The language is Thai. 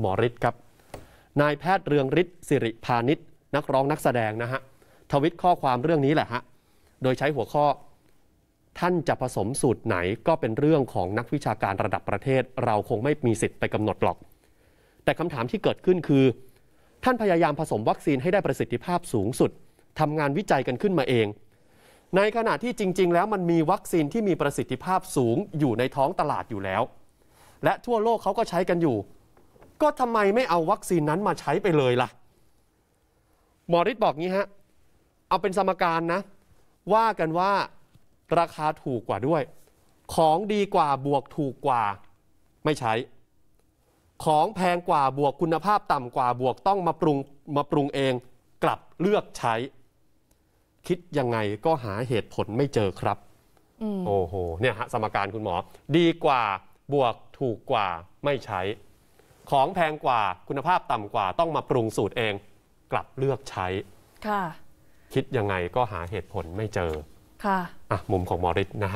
หมอฤทธิ์ครับ นายแพทย์เรืองฤทธิ์สิริพาณิชนักร้องนักแสดงนะฮะทวิตข้อความเรื่องนี้แหละฮะโดยใช้หัวข้อท่านจะผสมสูตรไหน ก็เป็นเรื่องของนักวิชาการระดับประเทศ เราคงไม่มีสิทธิ์ไปกำหนดหรอก แต่คำถามที่เกิดขึ้นคือ ท่านพยายามผสมวัคซีนให้ได้ประสิทธิภาพสูงสุดทำงานวิจัยกันขึ้นมาเอง ในขณะที่จริง ๆ แล้วมันมีวัคซีนที่มีประสิทธิภาพสูงอยู่ในท้องตลาดอยู่แล้ว และทั่วโลกเขาก็ใช้กันอยู่ก็ทำไมไม่เอาวัคซีนนั้นมาใช้ไปเลยล่ะหมอฤทธิ์บอกงี้ฮะเอาเป็นสมการนะ ว่ากันว่า ราคาถูกกว่าด้วย ของดีกว่าบวกถูกกว่า ไม่ใช้ ของแพงกว่าบวกคุณภาพต่ำกว่าบวกต้องมาปรุงมาปรุงเอง กลับเลือกใช้ คิดยังไงก็หาเหตุผลไม่เจอครับโอ้โหเนี่ยฮะสมการคุณหมอ ดีกว่าบวกถูกกว่าไม่ใช้ของแพงกว่าคุณภาพต่ำกว่า ต้องมาปรุงสูตรเอง กลับเลือกใช้ค่ะคิดยังไงก็หาเหตุผลไม่เจอ ค่ะ อ่ะ มุมของมอริสนะฮะ